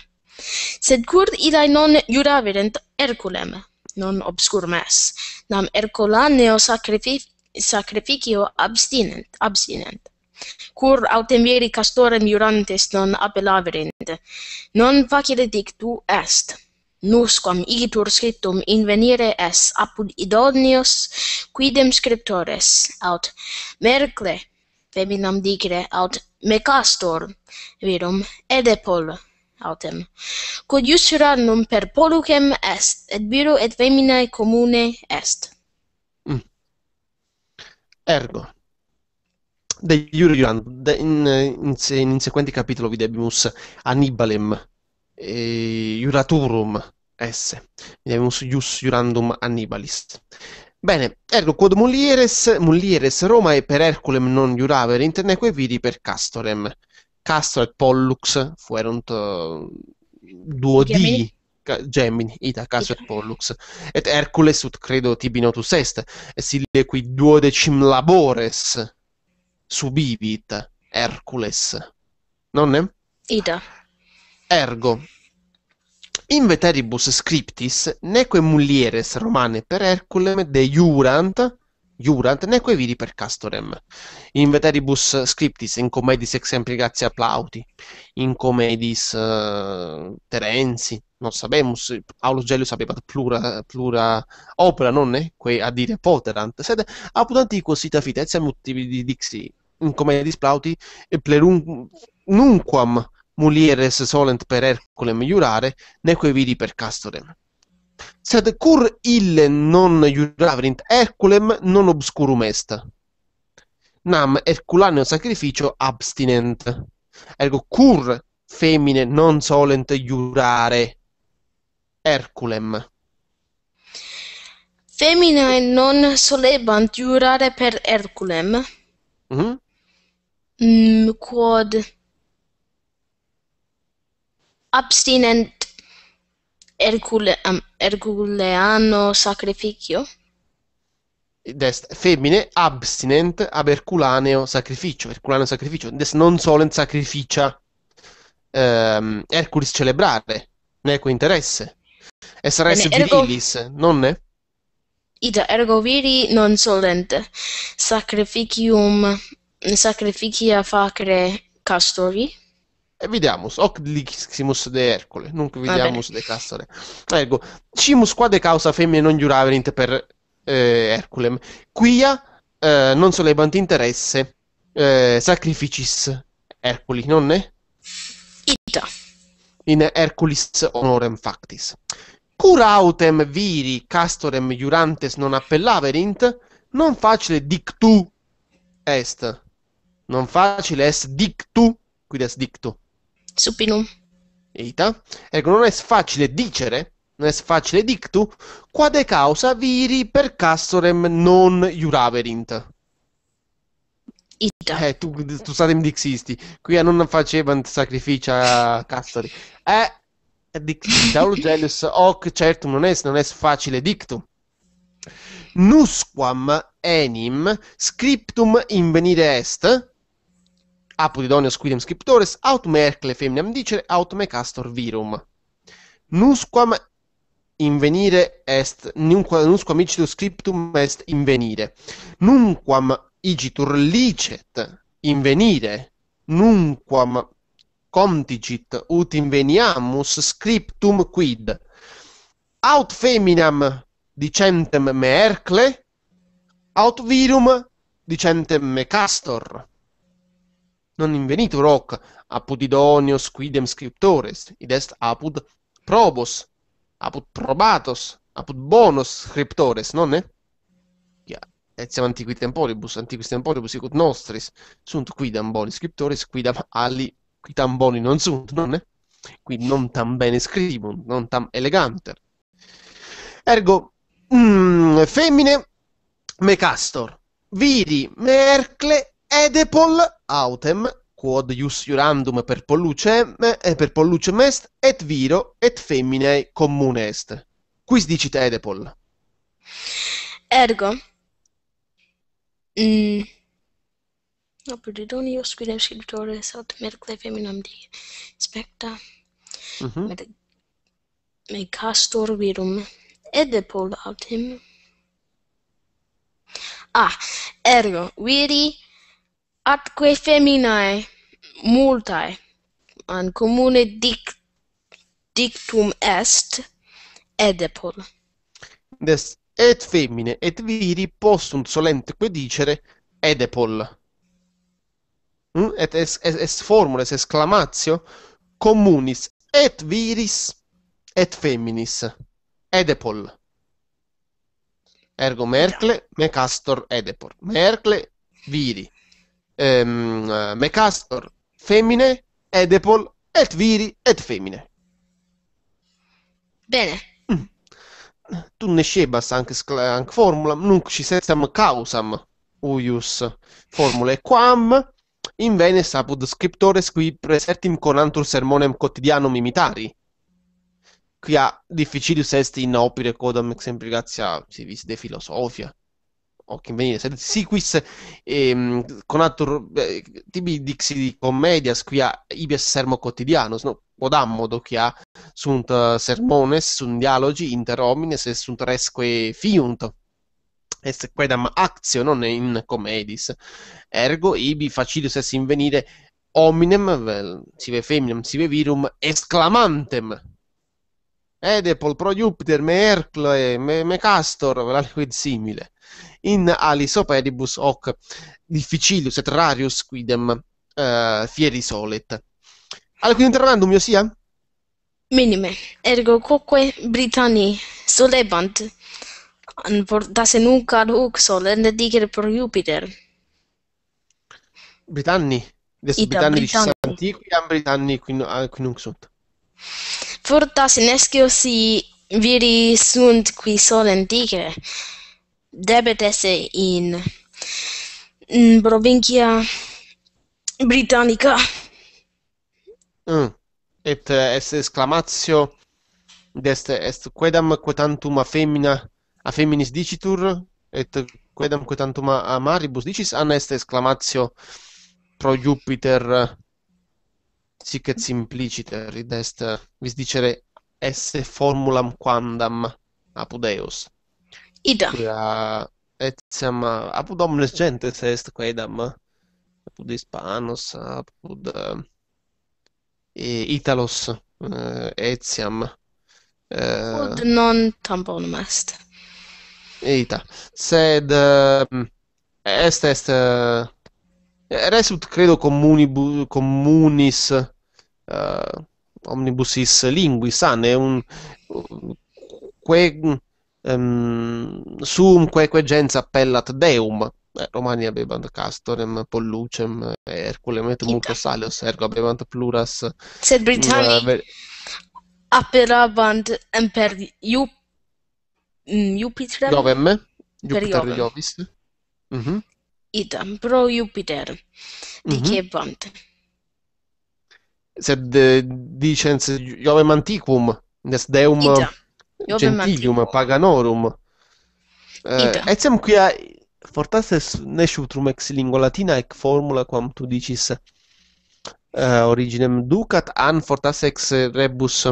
Sed cur idae non juraverent Herculem? Non obscur mes, nam Herculaneo sacrifici sacrificio abstinent, abstinent. Cur autem viri castorem jurantes non appellaverent, non facile dictu est nos quam igitur scriptum invenire est apud idonios quidem scriptores aut mercle feminam dicere aut mecastor virum edepol autem quod iussurat non per polucem est et viru et feminae commune est mm. ergo de iurium de in in, in, in sequenti capitulo videbimus annibalem eh, Iuraturum S, Ius, Ius Iurandum Annibalis. Bene, ergo quod mulieres, mulieres Roma e per Herculem non iuraver interneque vidi per Castorem. Castor e Pollux fuerunt uh, duo di Gemini, ita Castor e Pollux. Et Hercules ut credo tibi notus est, et sille qui duodecim labores subivit Hercules. Non Nonne? Ida. Ergo, in veteribus scriptis neque mulieres romane per Herculem de jurant, iurant neque vidi per castorem. In veteribus scriptis in comedis exempli gratia plauti, in comedis uh, eh, Terenzi, non sabemus, Aulus Gellius abebat plura, plura opera, nonne, quae a dire poterant, sed apud antiquo sita fidetiam motivi di dixi, in comedis plauti, plerum nunquam mulieres solent per Herculem iurare, neque vidi per Castorem. Sed cur ille non iuravrint Herculem, non obscurum est. Nam Herculaneo sacrificio abstinent. Ergo cur femmine non solent iurare Herculem. Femminae non solebant iurare per Herculem. Mm -hmm. mm, quod abstinent Ercule, um, Erculeano sacrificio? Dest, femmine, abstinent, ab Erculaneo sacrificio, Herculaneo sacrificio, des non solent sacrificia, um, ehm, Herculis celebrare, neque interesse, essere virilis, ergo... non ne? Ita ergo viri non solent sacrificium sacrificia facere castori? E vediamo hoc liximus de Ercole, non vediamo de Castore. Ergo, cimus qua de causa femmine non giuraverint per eh, Herculem, quia eh, non solebant interesse eh, sacrificis Erculi, non ne? Ita. In Herculis honorem factis. Curautem viri castorem jurantes non appellaverint, non facile dictu est. Non facile est dictu, quid est dictu? supinum. Ita. Ecco, non è facile dicere, non è facile dictu, quade causa viri per castorem non iuraverint. Ita. Eh, tu, tu satem dixisti, qui non facevant a castori. Eh, dicta urgelus hoc certum non est, non è facile dictu. Nusquam enim scriptum invenire est, apud idoneos quidem scriptores, aut mercle feminam dicere, aut me castor virum. Nusquam invenire est, nunquam, nusquam icitur scriptum est invenire. Nunquam igitur licet invenire, nunquam contigit ut inveniamus scriptum quid. Aut feminam dicentem mercle, aut virum dicentem me castor. non invenitur hoc apud idoneos quidem scriptores, id est apud probos, apud probatos, apud bonus scriptores, non è? Yeah. Etiam antiqui temporibus, antiquis temporibus sicut nostris, sunt quidam boni scriptores, quidam ali, quitam boni non sunt, non è? Qui non tam bene scribunt, non tam eleganter. Ergo, mm, femmine, mecastor, vidi, mercle, Edepol autem, quod iussurandum per pollucem, eh, per pollucem est, et viro, et femminae commune est. Quis dicit Edepol? Ergo. Mm. Operidone ius quidem scriptore sat mercle feminam di specta. Mm -hmm. Med, castor virum. Edepol autem. Ah, ergo, viri atque feminae multae an commune dic dictum est edepol des et femine et viri possunt solent quid dicere edepol mm? et es, es, es formula exclamatio communis et viris et feminis edepol ergo mercle me castor, edepol mercle viri ehm, eh, Mecastor femmine, Edepol, et viri, et femmine. Bene. Mm. Tu ne scebas anche, anche formulam, nunc sensam causam uius formule quam, in vene sapud scriptores qui presertim con antur sermonem quotidianum imitari. Qui ha difficilius est in opere codam exemplicatia si vis de filosofia occhi in venire, Sequis ehm, con altri eh, tipi di, Commedias qui a ibis sermo quotidiano, no? podammodo che ha sunt eh, sermones, sunt dialogi inter homines e sunt resque fiunt est quedam actio non in comedis ergo ibi facilis est invenire hominem si ve feminem si ve virum exclamantem Edepol pro Jupiter me Ercle me, me Castor la quid simile in alis operibus hoc difficilius et rarius quidem uh, fieri solet. Alla quinta random, sia? Minime. Ergo, quoque Britanni solebant, an portase nunc ad hoc solen, ne diger pro Iupiter. Britanni? de Ita Britanni antiqui, am Britanni qui nunc sunt. Portase nescio si viri sunt qui solen digere, debet esse in, in provincia britannica. Mm. Et eh, est exclamatio d'est est quedam quotantum a femina a feminis dicitur et quedam quotantum a maribus dicis an est exclamatio pro Jupiter sic et simpliciter id est vis dicere esse formulam quandam apudeus. Ida. Et etiam apud omnes gentes est quaedam apud hispanos apud uh, italos uh, etiam uh, ut non tam bonum est ita sed uh, est est uh, credo communibus communis uh, omnibus linguis sane un, un um, sum que gens appellat deum eh, romani habebant castorem pollucem eh, herculem et multo salios ergo bebant pluras sed mm, britanni uh, eh, ver... aperabant imper iu mm, Jupiter novem iupiter eh? iovis mhm mm idem pro iupiter mhm. dicebant mm -hmm sed eh, dicens iovem antiquum des deum Io Gentilium paganorum. Eh, et semque a fortasse nesutrum ex lingua latina ec formula quam tu dicis. Eh, originem ducat an fortasse ex rebus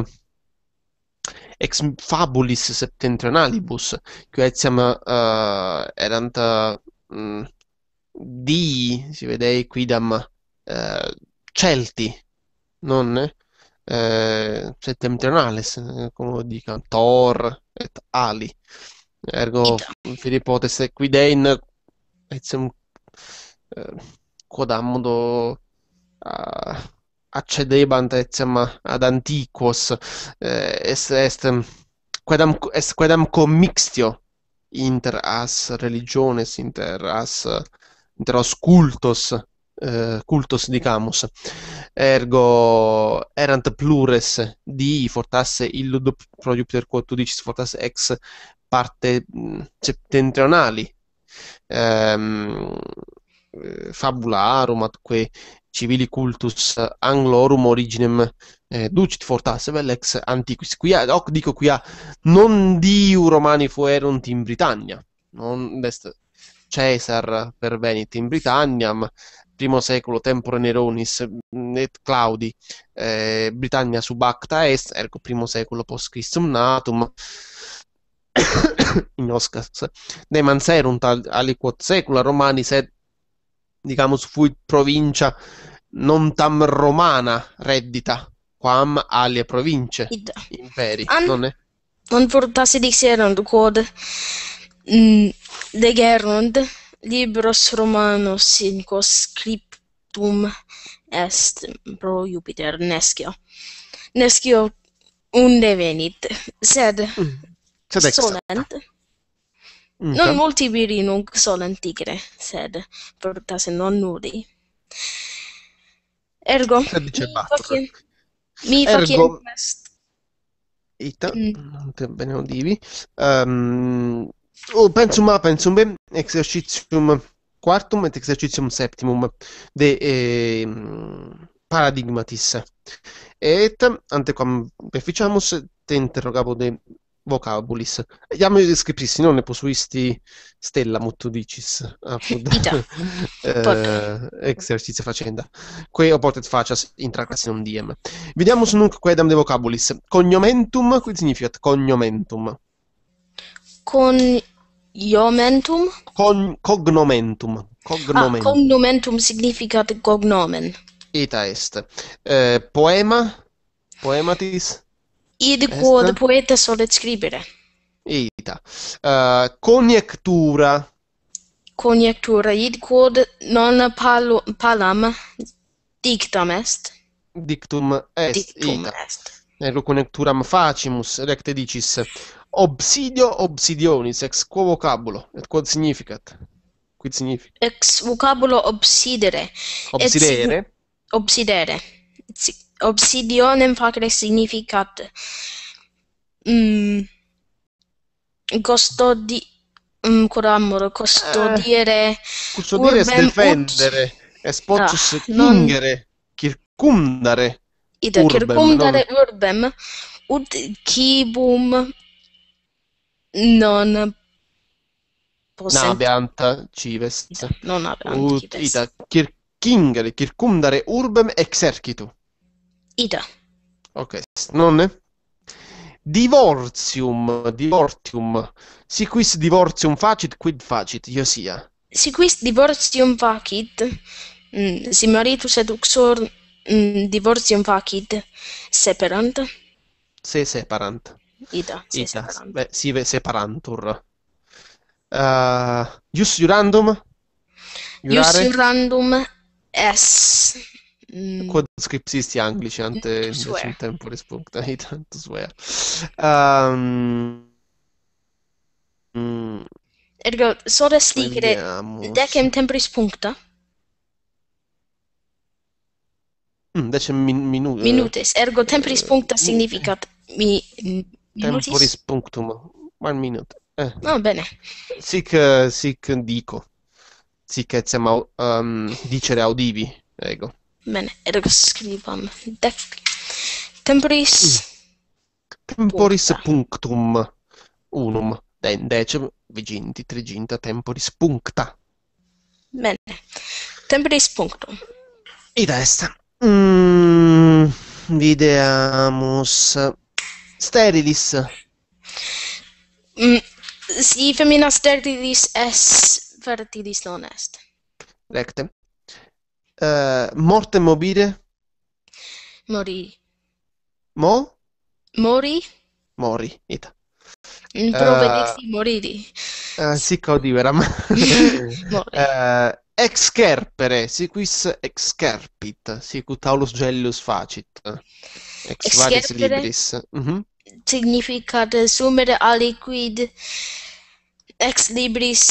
ex fabulis septentrionalibus qui etiam uh, erant uh, mm, di si vedei quidam uh, celti non eh? eh, settentrionales, eh, come lo dica, Thor et Ali. Ergo Filippo tesse quidein etiam eh, quodammodo eh, uh, accedebant etiam ad antiquos eh, est, est quedam, est quedam commixtio inter as religiones inter as inter os cultos eh, cultus dicamus, ergo erant plures di fortasse illud pro Jupiter quod tu dicis fortasse ex parte mm, septentrionali ehm, eh, fabularum atque civili cultus anglorum originem eh, ducit fortasse vel ex antiquis. Quia, hoc dico quia, non diu Romani fuerunt in Britannia, non est Caesar per venit in Britanniam, primo secolo, Tempore Neronis, mm, et Claudi, eh, Britannia Subacta est, ergo primo secolo post Christum natum, inoscas, demans erunt aliquot secula Romani, sed, dicamus, fuit provincia non tam romana reddita, quam alie province, Id. imperi, An... non è? Non portasi dixerant quod mm, degerunt Libros Romanos in conscriptum est pro Jupiter nescio. Nescio unde venit, sed, mm. sed solent, mm. non molti viri nunc solent tigre, sed portas non nudi. Ergo, mi facien quest... Ita, mm. non te bene udivi. Um, o pensum A, pensum be, exercitium quartum et exercitium septimum de eh, paradigmatis. Et antequam perficiamus te interrogavo de vocabulis. Iam descriptissi, non ne posuisti stella mut dicis. Apud, eh, exercizio facenda. Que oportet facias intra classinum diem. Vediamus nunc quedam de vocabulis. Cognomentum, quid significat cognomentum? con iomentum con cognomentum cognomen ah, cognomentum significat cognomen ita est eh, poema poematis id quod est? poeta solet scribere ita uh, coniectura id quod non palu, palam dictum est dictum est dictum ita. est et lo facimus recte dicis Obsidio obsidionis, ex quo vocabulo, et quod significat? Quid significa? Ex vocabulo obsidere. Obsidere? Et, obsidere. Obsidionem facere significat mm, custodi, mm, coramoro, custodiere... Eh, custodire e defendere, espocius ah, ingere, non... circumdare Ida, urbem. Circumdare non... urbem, ut cibum non Nabeant civest. Non habeant civest. Ita kirkingere kircumdare urbem exercitu. Ita. Ok, non nonne? Divorzium, divortium. Si quis divorzium facit, quid facit, io sia. Si quis divorzium facit, mm, si maritus et uxor mm, facit, separant. Se separant. Ida, sì, Ita. Beh, sì, beh, separantur. Uh, eh, Ius random? Ius Jurandum S. Mm. Quod scriptisti anglici ante in tempore spunta, tanto swear. Um, mm. Ergo, sodes dicere decem temporis puncta? Mm, decem min, minu- eh, minutes. Ergo, temporis eh, puncta mm. significa mi, mm, Temporis punctum. One minute. Eh. Va bene. Sic, sic dico. Sic etiam au, um, dicere audivi. Ego. Bene, ergo scrivam. Def. Temporis. Mm. Temporis punctum. Unum. Decem, viginti, triginta, temporis puncta. Bene. Temporis punctum. Id est. Mm, videamus Sterilis. Mm, si femmina sterilis es, vertilis non est. Recte. Uh, morte mobile? Morì. Mo? Mori? Mori, ita. Mm, Provedixi uh, eh, moriri. Uh, eh, sic odiveram. uh, excerpere, siquis excerpit, sicut aulus gellus facit. Ex Excerpere. varis libris. Uh mhm. -huh significa resumere aliquid ex libris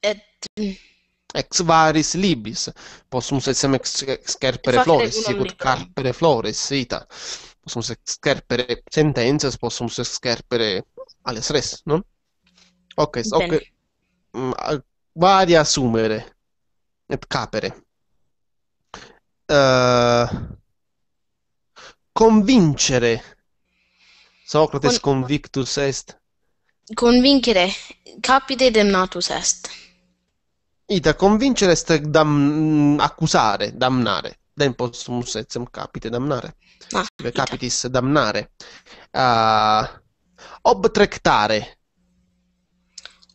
et ex varis libris possum sexem ex, ex carpere flores sicut carpere flores ita possum ex carpere sentenze possum ex carpere alle stress no? ok, okay. Mm, varia assumere et capere uh, convincere. Socrates Con... convictus est. Convincere, capite demnatus est. Ita convincere est dam... accusare, damnare. Dem postumus etiam capite damnare. Ah, capitis damnare. Uh, obtrectare.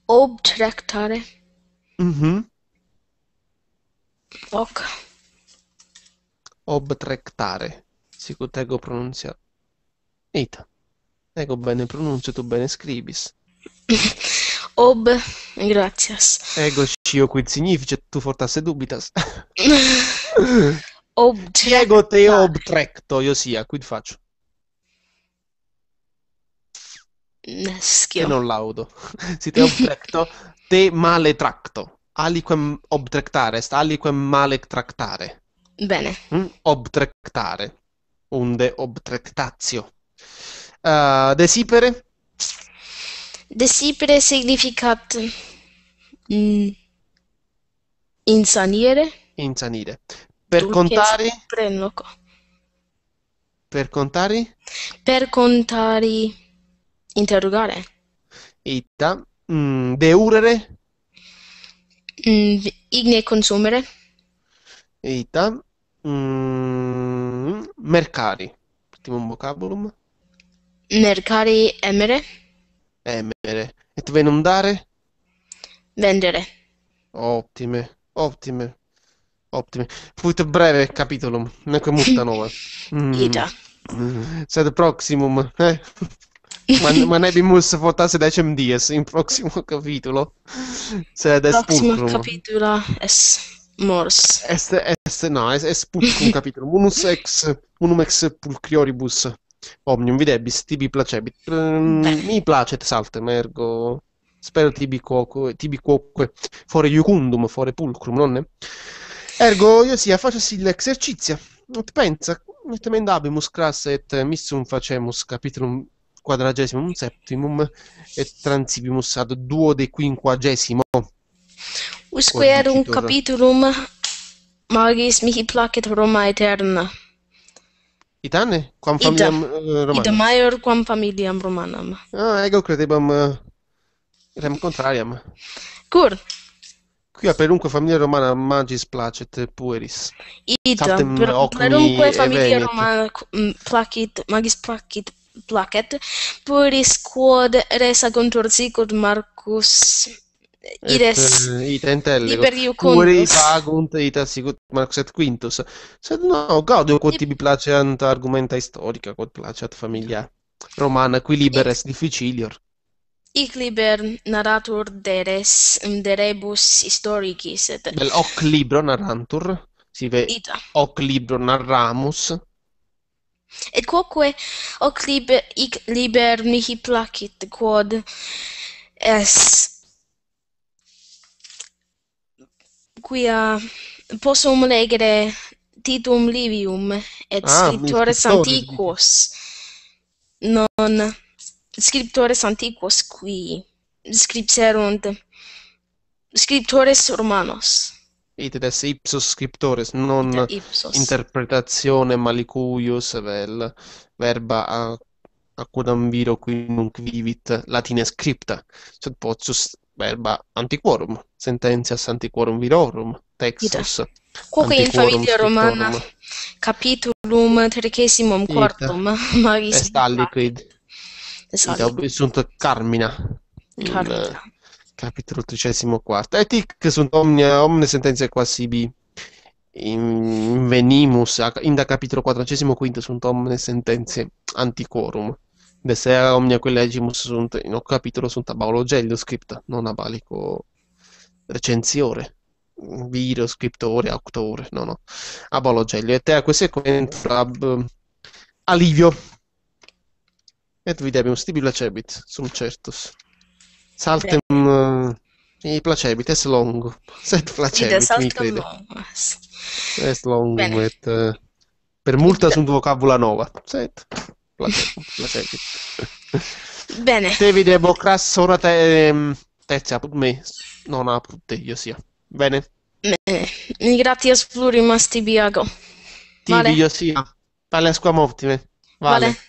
Obtrectare. Mhm. Ok. Obtrectare sicut tego pronuncia. Ita, ego bene pronuncio, tu bene scribis. Ob, gracias. Ego scio quid significet, tu fortasse dubitas. Objectare. Ego te obtrecto, io sia, quid faccio? Neschio. E non laudo. si te obtrecto, te male tracto. Aliquem obtrectare, aliquem male tractare. Bene. Mm? Obtrectare unde obtractatio. Uh, eh, desipere? Desipere significat mm, insanire. Insanire. Per Dulce contare? Prenoco. Per contare? Per contare, interrogare. Ita. Mm, deurere? Mm, igne consumere. Ita. Mm, Mm, Mercari. Prima un vocabulum. Mercari emere. Emere. E tu venum dare? Vendere. Ottime, ottime, ottime. Fuit breve capitolum, neque multa nova. Mm. Ita. Mm. Sed proximum, eh? ma, ma nebimus fortasse decem dies in prossimo capitolo. Sed est Proxima pulcrum. capitula es mors. Est, est, no, est, est pulcrum capitulum, unus ex, unum ex pulcrioribus omnium videbis tibi placebit. Mm, mi placet saltem, ergo spero tibi quoque, tibi quoque fore iucundum, fore pulcrum, nonne? Ergo io sia facessi l'exercizia, et pensa, et mendabimus cras et missum facemus capitulum quadragesimum septimum et transibimus ad duo de quinquagesimo Usque ad un capitulum magis mihi placet Roma aeterna. Itane, quam familiam Ita. Eh, romanam? Ita maior quam familiam Romanam. Ah, ego credebam uh, rem contrariam. Cur? Quia perunque familia Romana magis placet pueris. Ita, per, perunque familia Romana placet, magis placet placet, pueris quod resa contorzicod Marcus ides et, uh, eh, it liberiu Curi pagunt ita sicut Marx et Quintus. Sed no, gaudio quod tibi placeant argumenta historica, quod placeat familia romana, qui liber est difficilior. Ic liber narratur deres, mm, de rebus historicis, et... Bel hoc libro narrantur, si ve hoc libro narramus. Et quoque hoc liber, ic liber mihi placit, quod est quia possum legere titum livium et ah, scriptores antiquos non scriptores antiquos qui scripserunt scriptores romanos et de ipsos scriptores non ipsos. interpretatione malicuius vel verba a, a quodam viro qui nunc vivit latine scripta sed potus... verba antiquorum, sententias antiquorum virorum, textus. Quoque in famiglia romana capitulum tredicessimum quartum magis est liquid. Esatto. sunt carmina. Eh, carmina. In, capitolo tredicesimo quarto. Et hic sunt omnia, omne sententiae quasibi in venimus, in da capitolo quattordicesimo quinto sunt omne sentenze antiquorum. Desera omnia quell'egimus sunt in un capitolo sunt ab aulo gellio scripta, non a Balico recensiore, video scrittore, autore, no no, ab aulo gellio. Et ea queste contra ab ehm, alivio. Et videbium stibi placebit, sum certus. Saltem... Eh, i Mi placebit, es longo. Sed placebit, mi credo. Longus. Es longo, Bene. et... Uh, eh, per multa sunt vocabula nova. Sed la, la Bene. Davide Bocras ora te, ehm, tezia put me, non a put io sia. Bene. Bene. Gratias plurimas tibiago. Vale. Tibio sia. Pale a optime. Vale. vale.